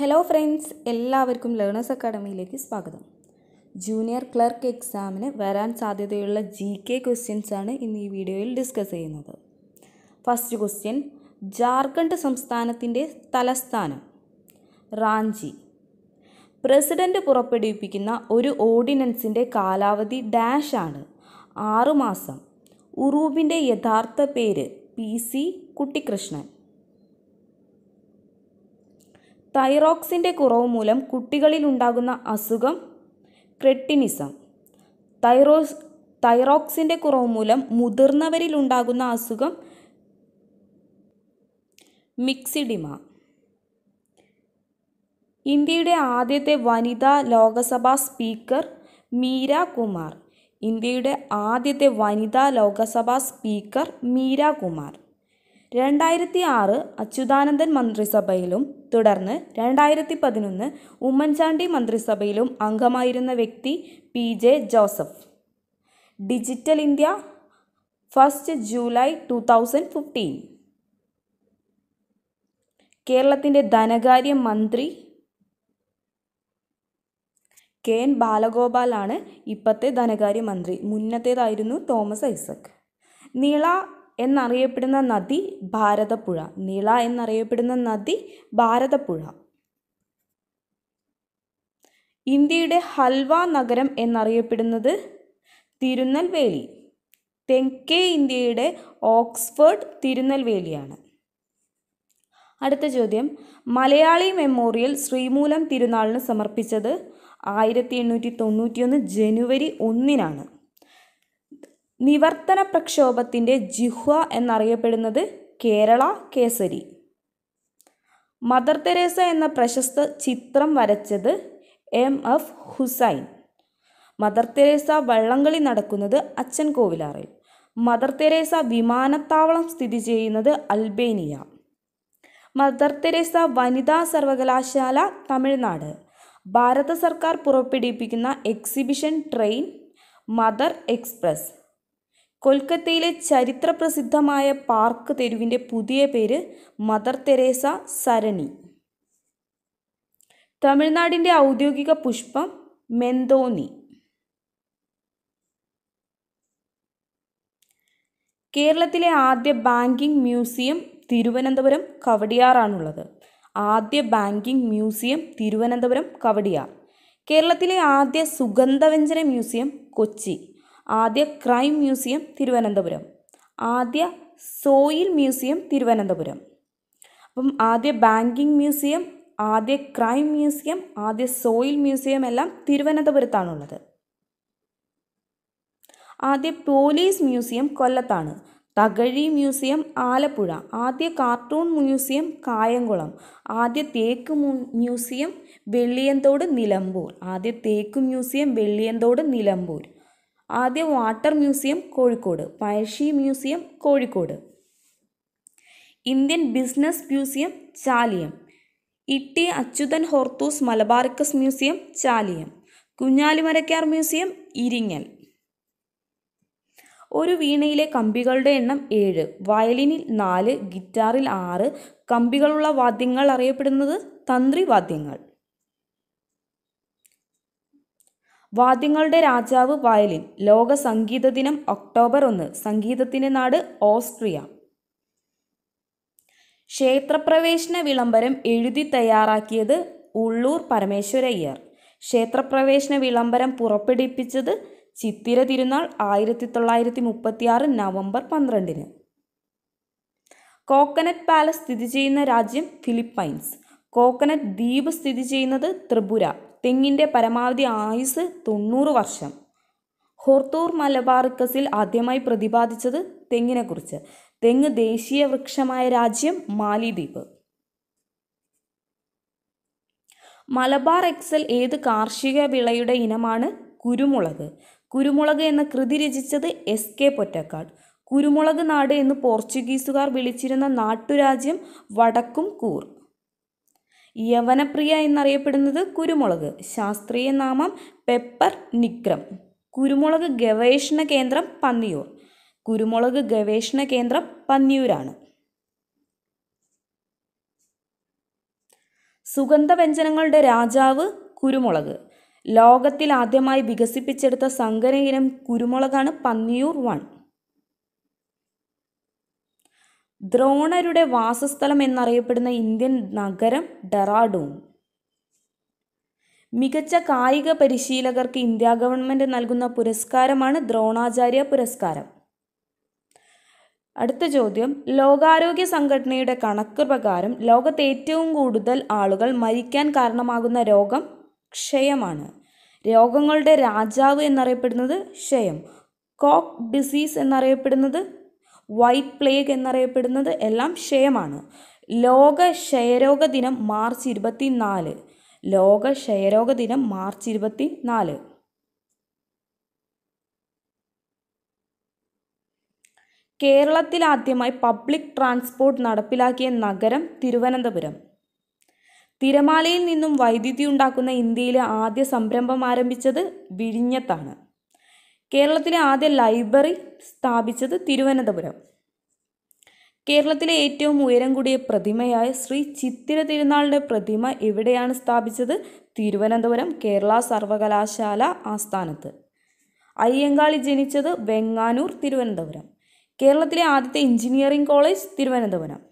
hello friends എല്ലാവർക്കും learners അക്കാഡമിയിലേക്ക് സ്വാഗതം ജൂനിയർ ക്ലർക്ക് എക്സാമിന് വരാൻ സാധ്യതയുള്ള ജി കെ ക്വസ്റ്റ്യൻസാണ് ഇന്ന് ഈ വീഡിയോയിൽ ഡിസ്കസ് ചെയ്യുന്നത് ഫസ്റ്റ് ക്വസ്റ്റ്യൻ ജാർഖണ്ഡ് സംസ്ഥാനത്തിൻ്റെ തലസ്ഥാനം റാഞ്ചി പ്രസിഡൻറ്റ് പുറപ്പെടുവിപ്പിക്കുന്ന ഒരു ഓർഡിനൻസിൻ്റെ കാലാവധി ഡാഷാണ് ആറുമാസം ഉറൂബിൻ്റെ യഥാർത്ഥ പേര് പി സി കുട്ടിക്കൃഷ്ണൻ തൈറോക്സിൻ്റെ കുറവ് മൂലം കുട്ടികളിലുണ്ടാകുന്ന അസുഖം ക്രെട്ടിനിസം തൈറോസ് തൈറോക്സിൻ്റെ കുറവ് മൂലം മുതിർന്നവരിലുണ്ടാകുന്ന അസുഖം മിക്സിഡിമ ഇന്ത്യയുടെ ആദ്യത്തെ വനിതാ ലോകസഭാ സ്പീക്കർ മീര കുമാർ ഇന്ത്യയുടെ ആദ്യത്തെ വനിതാ ലോകസഭാ സ്പീക്കർ മീര കുമാർ രണ്ടായിരത്തി ആറ് അച്യുതാനന്ദൻ മന്ത്രിസഭയിലും തുടർന്ന് രണ്ടായിരത്തി പതിനൊന്ന് ഉമ്മൻചാണ്ടി മന്ത്രിസഭയിലും അംഗമായിരുന്ന വ്യക്തി P J Joseph digital India first July two thousand fifteen കേരളത്തിൻ്റെ ധനകാര്യ മന്ത്രി കെ എൻ ബാലഗോപാലാണ് ഇപ്പോഴത്തെ ധനകാര്യമന്ത്രി മുന്നത്തേതായിരുന്നു തോമസ് ഐസക് നീള എന്നറിയപ്പെടുന്ന നദി ഭാരതപ്പുഴ നിള എന്നറിയപ്പെടുന്ന നദി ഭാരതപ്പുഴ ഇന്ത്യയുടെ ഹൽവ നഗരം എന്നറിയപ്പെടുന്നത് തിരുനെൽവേലി തെക്കേ ഇന്ത്യയുടെ ഓക്സ്ഫോർഡ് തിരുനെൽവേലിയാണ് അടുത്ത ചോദ്യം മലയാളി മെമ്മോറിയൽ ശ്രീമൂലം തിരുനാളിന് സമർപ്പിച്ചത് ആയിരത്തി എണ്ണൂറ്റി തൊണ്ണൂറ്റിയൊന്ന് ജനുവരി ഒന്നിനാണ് നിവർത്തന പ്രക്ഷോഭത്തിൻ്റെ ജിഹ്വ എന്നറിയപ്പെടുന്നത് കേരള കേസരി മദർ തെരേസ എന്ന പ്രശസ്ത ചിത്രം വരച്ചത് M F Husain Mother Teresa വള്ളംകളി നടക്കുന്നത് അച്ഛൻ കോവിലാറിൽ മദർ തെരേസ വിമാനത്താവളം സ്ഥിതി ചെയ്യുന്നത് അൽബേനിയ മദർ തെരേസ വനിതാ സർവകലാശാല തമിഴ്നാട് ഭാരത സർക്കാർ പുറപ്പെടുവിപ്പിക്കുന്ന എക്സിബിഷൻ ട്രെയിൻ മദർ എക്സ്പ്രസ് കൊൽക്കത്തയിലെ ചരിത്രപ്രസിദ്ധമായ പാർക്ക് തെരുവിൻ്റെ പുതിയ പേര് മദർ തെരേസ സരണി തമിഴ്നാടിൻ്റെ ഔദ്യോഗിക പുഷ്പം മെന്തോനി കേരളത്തിലെ ആദ്യ ബാങ്കിംഗ് മ്യൂസിയം തിരുവനന്തപുരം കവടിയാറാണുള്ളത് ആദ്യ ബാങ്കിംഗ് മ്യൂസിയം തിരുവനന്തപുരം കവടിയാർ കേരളത്തിലെ ആദ്യ സുഗന്ധവ്യഞ്ജന മ്യൂസിയം കൊച്ചി ആദ്യ ക്രൈം മ്യൂസിയം തിരുവനന്തപുരം ആദ്യ സോയിൽ മ്യൂസിയം തിരുവനന്തപുരം അപ്പം ആദ്യ ബാങ്കിങ് മ്യൂസിയം ആദ്യ ക്രൈം മ്യൂസിയം ആദ്യ സോയിൽ മ്യൂസിയം എല്ലാം തിരുവനന്തപുരത്താണുള്ളത് ആദ്യ പോലീസ് മ്യൂസിയം കൊല്ലത്താണ് തകഴി മ്യൂസിയം ആലപ്പുഴ ആദ്യ കാർട്ടൂൺ മ്യൂസിയം കായംകുളം ആദ്യ തേക്ക് മ്യൂസിയം വെള്ളിയന്തോട് നിലമ്പൂർ ആദ്യ തേക്ക് മ്യൂസിയം വെള്ളിയന്തോട് നിലമ്പൂർ ആദ്യ water museum Kozhikode Pazhassi museum Kozhikode Indian business museum Chaliyam ഇട്ടി Achuthan Hortus Malabaricus museum Chaliyam Kunjali Marakkar museum Iringal ഒരു വീണയിലെ കമ്പികളുടെ എണ്ണം ഏഴ് വയലിനിൽ നാല് ഗിറ്റാറിൽ ആറ് കമ്പികളുള്ള വാദ്യങ്ങൾ അറിയപ്പെടുന്നത് തന്ത്രി വാദ്യങ്ങൾ വാദ്യങ്ങളുടെ രാജാവ് വയലിൻ ലോക സംഗീത ദിനം ഒക്ടോബർ ഒന്ന് സംഗീതത്തിൻ്റെ നാട് ഓസ്ട്രിയ ക്ഷേത്രപ്രവേശന വിളംബരം എഴുതി തയ്യാറാക്കിയത് ഉള്ളൂർ പരമേശ്വരയ്യർ ക്ഷേത്രപ്രവേശന വിളംബരം പുറപ്പെടുപ്പിച്ചത് ചിത്തിര തിരുനാൾ ആയിരത്തി തൊള്ളായിരത്തി മുപ്പത്തിയാറ് നവംബർ പന്ത്രണ്ടിന് കോക്കനറ്റ് പാലസ് സ്ഥിതി ചെയ്യുന്ന രാജ്യം ഫിലിപ്പൈൻസ് കോക്കനറ്റ് ദ്വീപ് സ്ഥിതി ചെയ്യുന്നത് ത്രിപുര തെങ്ങിൻ്റെ പരമാവധി ആയുസ് തൊണ്ണൂറ് വർഷം ഹോർത്തൂർ മലബാർക്കസിൽ ആദ്യമായി പ്രതിപാദിച്ചത് തെങ്ങിനെക്കുറിച്ച് തെങ്ങ് ദേശീയ വൃക്ഷമായ രാജ്യം മാലിദ്വീപ് മലബാർ എക്സൽ ഏത് കാർഷിക വിളയുടെ ഇനമാണ് കുരുമുളക് കുരുമുളക് എന്ന കൃതി രചിച്ചത് എസ് കെ പൊറ്റക്കാട് കുരുമുളക് നാട് എന്ന് പോർച്ചുഗീസുകാർ വിളിച്ചിരുന്ന നാട്ടുരാജ്യം വടക്കും കൂർ യവനപ്രിയ എന്നറിയപ്പെടുന്നത് കുരുമുളക് ശാസ്ത്രീയ നാമം പെപ്പർ നിക്രം കുരുമുളക് ഗവേഷണ കേന്ദ്രം പന്നിയൂർ കുരുമുളക് ഗവേഷണ കേന്ദ്രം പന്നിയൂരാണ് സുഗന്ധവ്യഞ്ജനങ്ങളുടെ രാജാവ് കുരുമുളക് ലോകത്തിൽ ആദ്യമായി വികസിപ്പിച്ചെടുത്ത സങ്കര ഇനം കുരുമുളകാണ് പന്നിയൂർ വൺ ദ്രോണരുടെ വാസസ്ഥലം എന്നറിയപ്പെടുന്ന ഇന്ത്യൻ നഗരം ഡെറാഡൂൺ മികച്ച കായിക പരിശീലകർക്ക് ഇന്ത്യ ഗവൺമെൻറ് നൽകുന്ന പുരസ്കാരമാണ് ദ്രോണാചാര്യ പുരസ്കാരം അടുത്ത ചോദ്യം ലോകാരോഗ്യ സംഘടനയുടെ കണക്ക് പ്രകാരം ലോകത്ത് ഏറ്റവും കൂടുതൽ ആളുകൾ മരിക്കാൻ കാരണമാകുന്ന രോഗം ക്ഷയമാണ് രോഗങ്ങളുടെ രാജാവ് എന്നറിയപ്പെടുന്നത് ക്ഷയം കോക്ക് ഡിസീസ് എന്നറിയപ്പെടുന്നത് വൈറ്റ് പ്ലേഗ് എന്നറിയപ്പെടുന്നത് എല്ലാം ക്ഷയമാണ് ലോക ക്ഷയരോഗ ദിനം മാർച്ച് ഇരുപത്തി നാല് ലോക ക്ഷയരോഗ ദിനം മാർച്ച് ഇരുപത്തി നാല് കേരളത്തിലാദ്യമായി പബ്ലിക് ട്രാൻസ്പോർട്ട് നടപ്പിലാക്കിയ നഗരം തിരുവനന്തപുരം തിരമാലയിൽ നിന്നും വൈദ്യുതി ഉണ്ടാക്കുന്ന ഇന്ത്യയിലെ ആദ്യ സംരംഭം ആരംഭിച്ചത് വിഴിഞ്ഞത്താണ് കേരളത്തിലെ ആദ്യ ലൈബ്രറി സ്ഥാപിച്ചത് തിരുവനന്തപുരം കേരളത്തിലെ ഏറ്റവും ഉയരം കൂടിയ പ്രതിമയായ ശ്രീ ചിത്തിര തിരുനാളിൻ്റെ പ്രതിമ എവിടെയാണ് സ്ഥാപിച്ചത് തിരുവനന്തപുരം കേരള സർവകലാശാല ആസ്ഥാനത്ത് അയ്യങ്കാളി ജനിച്ചത് വെങ്ങാനൂർ തിരുവനന്തപുരം കേരളത്തിലെ ആദ്യത്തെ എഞ്ചിനീയറിംഗ് കോളേജ് തിരുവനന്തപുരം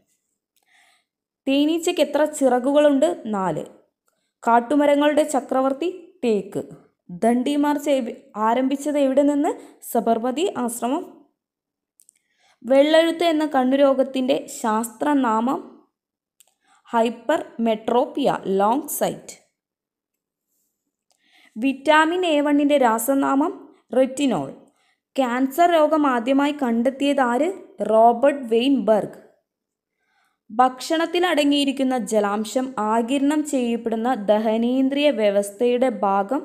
തേനീച്ചയ്ക്ക് എത്ര ചിറകുകളുണ്ട് നാല് കാട്ടുമരങ്ങളുടെ ചക്രവർത്തി തേക്ക് ദണ്ഡി മാർച്ച് ആരംഭിച്ചത് എവിടെ നിന്ന് സബർമതി ആശ്രമം വെള്ളെഴുത്ത് എന്ന കണ്ണുരോഗത്തിൻ്റെ ശാസ്ത്രനാമം hypermetropia long sight vitamin A വണ്ണിൻ്റെ രാസനാമം റെറ്റിനോൾ ക്യാൻസർ രോഗം ആദ്യമായി കണ്ടെത്തിയത് ആര് റോബർട്ട് വെയിൻബർഗ് ഭക്ഷണത്തിൽ അടങ്ങിയിരിക്കുന്ന ജലാംശം ആകിരണം ചെയ്യപ്പെടുന്ന ദഹനീന്ദ്രിയ വ്യവസ്ഥയുടെ ഭാഗം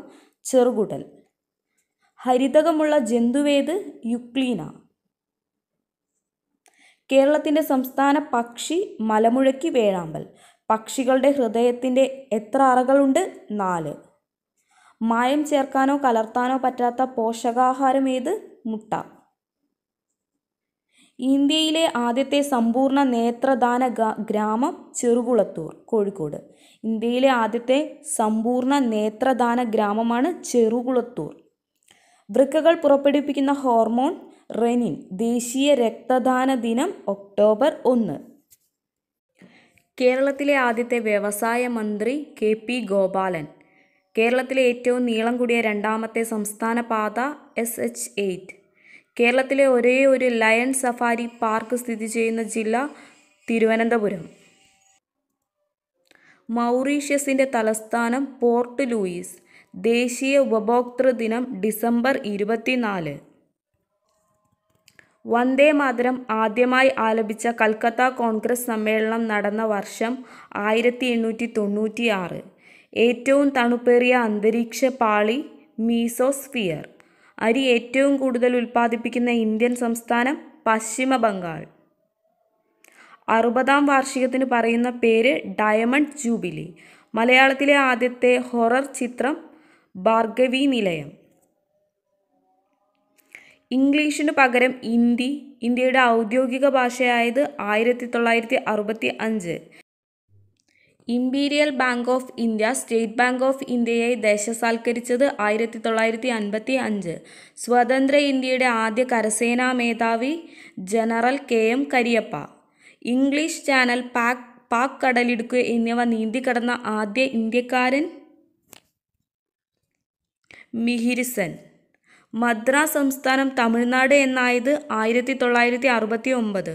ചെറുകുടൽ ഹരിതകമുള്ള ജന്തുവേത് യുക്ലീന കേരളത്തിൻ്റെ സംസ്ഥാന പക്ഷി മലമുഴക്കി വേഴാമ്പൽ പക്ഷികളുടെ ഹൃദയത്തിൻ്റെ എത്ര അറകളുണ്ട് നാല് മായം ചേർക്കാനോ കലർത്താനോ പറ്റാത്ത പോഷകാഹാരം ഏത് മുട്ട ഇന്ത്യയിലെ ആദ്യത്തെ സമ്പൂർണ്ണ നേത്രദാന ഗ്രാമം ചെറുകുളത്തൂർ കോഴിക്കോട് ഇന്ത്യയിലെ ആദ്യത്തെ സമ്പൂർണ്ണ നേത്രദാന ഗ്രാമമാണ് ചെറുകുളത്തൂർ വൃക്കകൾ പുറപ്പെടുവിപ്പിക്കുന്ന ഹോർമോൺ റെനിൻ ദേശീയ രക്തദാന ദിനം ഒക്ടോബർ ഒന്ന് കേരളത്തിലെ ആദ്യത്തെ വ്യവസായ മന്ത്രി കെ പി ഗോപാലൻ കേരളത്തിലെ ഏറ്റവും നീളം കൂടിയ രണ്ടാമത്തെ സംസ്ഥാന പാത എസ് എച്ച് എയ്റ്റ് കേരളത്തിലെ ഒരേ ഒരു ലയൺ സഫാരി പാർക്ക് സ്ഥിതി ചെയ്യുന്ന ജില്ല തിരുവനന്തപുരം മൗറീഷ്യസിൻ്റെ തലസ്ഥാനം പോർട്ട് ലൂയിസ് ദേശീയ ഉപഭോക്തൃ ദിനം ഡിസംബർ ഇരുപത്തിനാല് വന്ദേ മാതരം ആദ്യമായി ആലപിച്ച കൽക്കത്ത കോൺഗ്രസ് സമ്മേളനം നടന്ന വർഷം ആയിരത്തി എണ്ണൂറ്റി തൊണ്ണൂറ്റി ആറ് ഏറ്റവും തണുപ്പേറിയ അന്തരീക്ഷ പാളി മീസോസ്ഫിയർ അരി ഏറ്റവും കൂടുതൽ ഉൽപ്പാദിപ്പിക്കുന്ന ഇന്ത്യൻ സംസ്ഥാനം പശ്ചിമ ബംഗാൾ അറുപതാം വാർഷികത്തിന് പറയുന്ന പേര് ഡയമണ്ട് ജൂബിലി മലയാളത്തിലെ ആദ്യത്തെ ഹൊറർ ചിത്രം ഭാർഗവി നിലയം ഇംഗ്ലീഷിന് പകരം ഇന്ദി ഇന്ത്യയുടെ ഔദ്യോഗിക ഭാഷയായത് ആയിരത്തി തൊള്ളായിരത്തി അറുപത്തി അഞ്ച് Imperial Bank of India State Bank of ഇന്ത്യയെ ദേശസാൽക്കരിച്ചത് ആയിരത്തി തൊള്ളായിരത്തി അൻപത്തി അഞ്ച് സ്വതന്ത്ര ഇന്ത്യയുടെ ആദ്യ കരസേനാ മേധാവി general K M Cariappa English channel Palk Palk കടലിടുക്ക് എന്നിവ നീന്തിക്കടന്ന ആദ്യ ഇന്ത്യക്കാരൻ മിഹിരിസൻ മദ്രാസ് സംസ്ഥാനം തമിഴ്നാട് എന്നായത് ആയിരത്തി തൊള്ളായിരത്തി അറുപത്തി ഒമ്പത്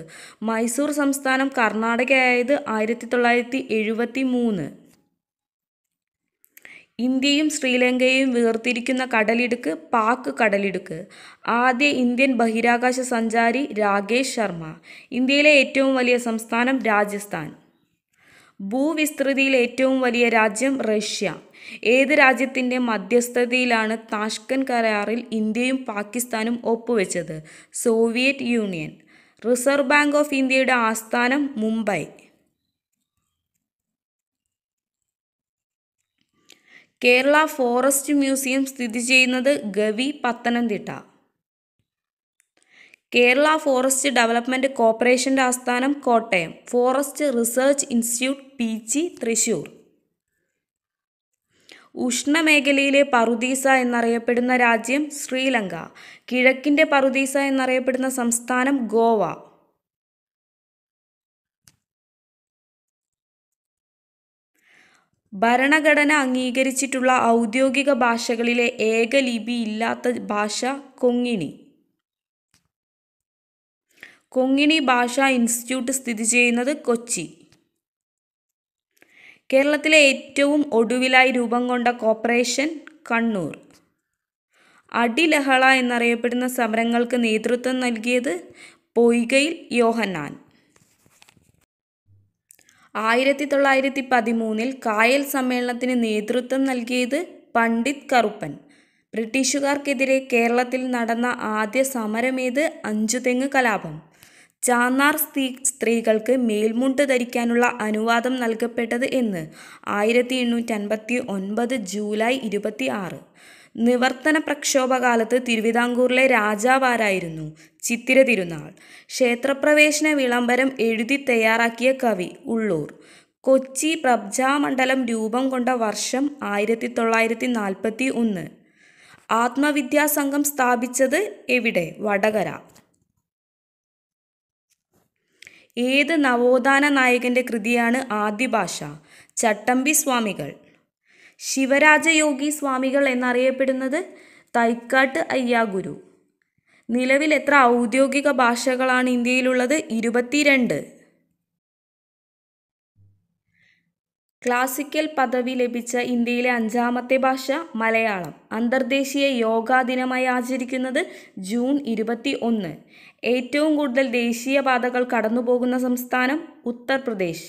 മൈസൂർ സംസ്ഥാനം ആയത് ആയിരത്തി തൊള്ളായിരത്തി എഴുപത്തി മൂന്ന് ഇന്ത്യയും ശ്രീലങ്കയും വേർതിരിക്കുന്ന കടലിടുക്ക് പാക് കടലിടുക്ക് ആദ്യ ഇന്ത്യൻ ബഹിരാകാശ സഞ്ചാരി രാകേഷ് ശർമ്മ ഇന്ത്യയിലെ ഏറ്റവും വലിയ സംസ്ഥാനം രാജസ്ഥാൻ ഭൂവിസ്തൃതിയിൽ ഏറ്റവും വലിയ രാജ്യം റഷ്യ ഏത് രാജ്യത്തിൻ്റെ മധ്യസ്ഥതയിലാണ് താഷ്കൻ കരാറിൽ ഇന്ത്യയും പാകിസ്ഥാനും ഒപ്പുവെച്ചത് Soviet union reserve bank of ഇന്ത്യയുടെ ആസ്ഥാനം മുംബൈ കേരള ഫോറസ്റ്റ് മ്യൂസിയം സ്ഥിതി ചെയ്യുന്നത് ഗവി പത്തനംതിട്ട കേരള ഫോറസ്റ്റ് ഡെവലപ്മെൻറ്റ് കോർപ്പറേഷൻ്റെ ആസ്ഥാനം Kottayam forest research institute Peechi Thrissur ഉഷ്ണമേഖലയിലെ പറുദീസ എന്നറിയപ്പെടുന്ന രാജ്യം ശ്രീലങ്ക കിഴക്കിൻ്റെ പറുദീസ എന്നറിയപ്പെടുന്ന സംസ്ഥാനം ഗോവ ഭരണഘടന അംഗീകരിച്ചിട്ടുള്ള ഔദ്യോഗിക ഭാഷകളിലെ ഏക ലിപി ഇല്ലാത്ത ഭാഷ കൊങ്ങിണി കൊങ്ങിണി ഭാഷാ ഇൻസ്റ്റിറ്റ്യൂട്ട് സ്ഥിതി ചെയ്യുന്നത് കൊച്ചി കേരളത്തിലെ ഏറ്റവും ഒടുവിലായി രൂപം കൊണ്ട കോർപ്പറേഷൻ കണ്ണൂർ അടിലഹള എന്നറിയപ്പെടുന്ന സമരങ്ങൾക്ക് നേതൃത്വം നൽകിയത് പൊയ്കയിൽ യോഹന്നാൻ ആയിരത്തി തൊള്ളായിരത്തി പതിമൂന്നിൽ കായൽ സമ്മേളനത്തിന് നേതൃത്വം നൽകിയത് പണ്ഡിറ്റ് കറുപ്പൻ ബ്രിട്ടീഷുകാർക്കെതിരെ കേരളത്തിൽ നടന്ന ആദ്യ സമരമേത് അഞ്ചുതെങ്ങ് കലാപം ചാന്നാർ സ്ത്രീ സ്ത്രീകൾക്ക് മേൽമുണ്ട് ധരിക്കാനുള്ള അനുവാദം നൽകപ്പെട്ടത് എന്ന് ആയിരത്തി എണ്ണൂറ്റി അൻപത്തി ഒൻപത് ജൂലൈ ഇരുപത്തി ആറ് നിവർത്തന പ്രക്ഷോഭകാലത്ത് തിരുവിതാംകൂറിലെ രാജാവാരായിരുന്നു ചിത്തിര തിരുനാൾ ക്ഷേത്രപ്രവേശന വിളംബരം എഴുതി തയ്യാറാക്കിയ കവി ഉള്ളൂർ കൊച്ചി പ്രബ്ജാമണ്ഡലം രൂപം കൊണ്ട വർഷം ആയിരത്തി തൊള്ളായിരത്തി നാൽപ്പത്തി ഒന്ന് ആത്മവിദ്യാസംഘം സ്ഥാപിച്ചത് എവിടെ വടകര ഏത് നവോത്ഥാന നായകൻ്റെ കൃതിയാണ് ഭാഷ ചട്ടമ്പി സ്വാമികൾ ശിവരാജയോഗി സ്വാമികൾ എന്നറിയപ്പെടുന്നത് തൈക്കാട്ട് അയ്യാഗുരു നിലവിൽ എത്ര ഔദ്യോഗിക ഭാഷകളാണ് ഇന്ത്യയിലുള്ളത് ഇരുപത്തിരണ്ട് ക്ലാസിക്കൽ പദവി ലഭിച്ച ഇന്ത്യയിലെ അഞ്ചാമത്തെ ഭാഷ മലയാളം അന്തർദേശീയ യോഗാ ദിനമായി ആചരിക്കുന്നത് ജൂൺ ഇരുപത്തി ഒന്ന് ഏറ്റവും കൂടുതൽ ദേശീയപാതകൾ കടന്നുപോകുന്ന സംസ്ഥാനം ഉത്തർപ്രദേശ്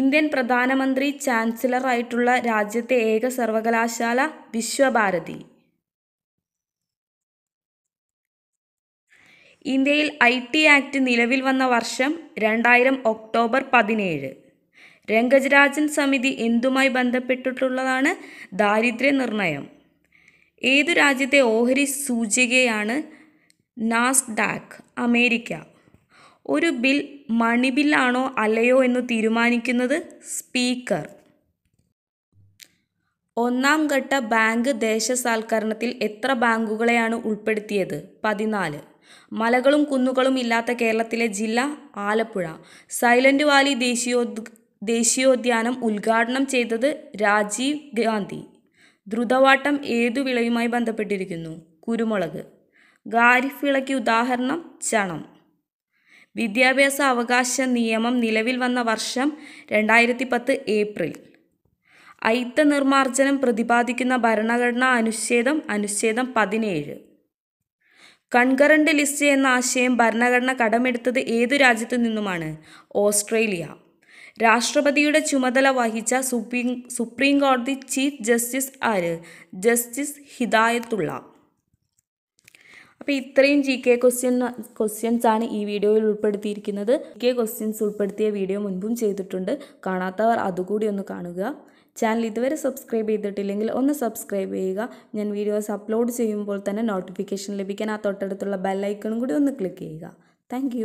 ഇന്ത്യൻ പ്രധാനമന്ത്രി ചാൻസലറായിട്ടുള്ള രാജ്യത്തെ ഏക സർവകലാശാല വിശ്വഭാരതി ഇന്ത്യയിൽ ഐ ടി ആക്ട് നിലവിൽ വന്ന വർഷം രണ്ടായിരം ഒക്ടോബർ പതിനേഴ് രംഗജരാജൻ സമിതി എന്തുമായി ബന്ധപ്പെട്ടിട്ടുള്ളതാണ് ദാരിദ്ര്യ നിർണയം ഏതു രാജ്യത്തെ ഓഹരി സൂചികയാണ് നാസ്ഡാക്ക് അമേരിക്ക ഒരു ബിൽ മണി ബില്ലാണോ അല്ലയോ എന്ന് തീരുമാനിക്കുന്നത് സ്പീക്കർ ഒന്നാം ഘട്ട ബാങ്ക് ദേശസാൽക്കരണത്തിൽ എത്ര ബാങ്കുകളെയാണ് ഉൾപ്പെടുത്തിയത് പതിനാല് മലകളും കുന്നുകളും ഇല്ലാത്ത കേരളത്തിലെ ജില്ല ആലപ്പുഴ സൈലന്റ് വാലി ദേശീയോ ദേശീയോദ്യാനം ഉദ്ഘാടനം ചെയ്തത് രാജീവ് ഗാന്ധി ദ്രുതവാട്ടം ഏതു വിളയുമായി ബന്ധപ്പെട്ടിരിക്കുന്നു കുരുമുളക് ഗാരിഫിളയ്ക്ക് ഉദാഹരണം ചണം വിദ്യാഭ്യാസ അവകാശ നിയമം നിലവിൽ വന്ന വർഷം രണ്ടായിരത്തി പത്ത് ഏപ്രിൽ ഐത്ത നിർമാർജനം പ്രതിപാദിക്കുന്ന ഭരണഘടനാ അനുച്ഛേദം അനുച്ഛേദം പതിനേഴ് കൺകറണ്ട് ലിസ്റ്റ് എന്ന ആശയം ഭരണഘടന കടമെടുത്തത് ഏതു രാജ്യത്തു നിന്നുമാണ് ഓസ്ട്രേലിയ രാഷ്ട്രപതിയുടെ ചുമതല വഹിച്ച സുപ്രീം സുപ്രീം കോടതി ചീഫ് ജസ്റ്റിസ് ആര് ജസ്റ്റിസ് ഹിദായത്തുള്ള അപ്പോൾ ഇത്രയും ജി കെ ക്വസ്റ്റ്യൻ ക്വസ്റ്റ്യൻസ് ആണ് ഈ വീഡിയോയിൽ ഉൾപ്പെടുത്തിയിരിക്കുന്നത് ജി കെ ക്വസ്റ്റ്യൻസ് ഉൾപ്പെടുത്തിയ വീഡിയോ മുൻപും ചെയ്തിട്ടുണ്ട് കാണാത്തവർ അതുകൂടി ഒന്ന് കാണുക ചാനൽ ഇതുവരെ സബ്സ്ക്രൈബ് ചെയ്തിട്ടില്ലെങ്കിൽ ഒന്ന് സബ്സ്ക്രൈബ് ചെയ്യുക ഞാൻ വീഡിയോസ് അപ്ലോഡ് ചെയ്യുമ്പോൾ തന്നെ നോട്ടിഫിക്കേഷൻ ലഭിക്കാൻ ആ തൊട്ടടുത്തുള്ള ബെല്ലൈക്കണും കൂടി ഒന്ന് ക്ലിക്ക് ചെയ്യുക താങ്ക്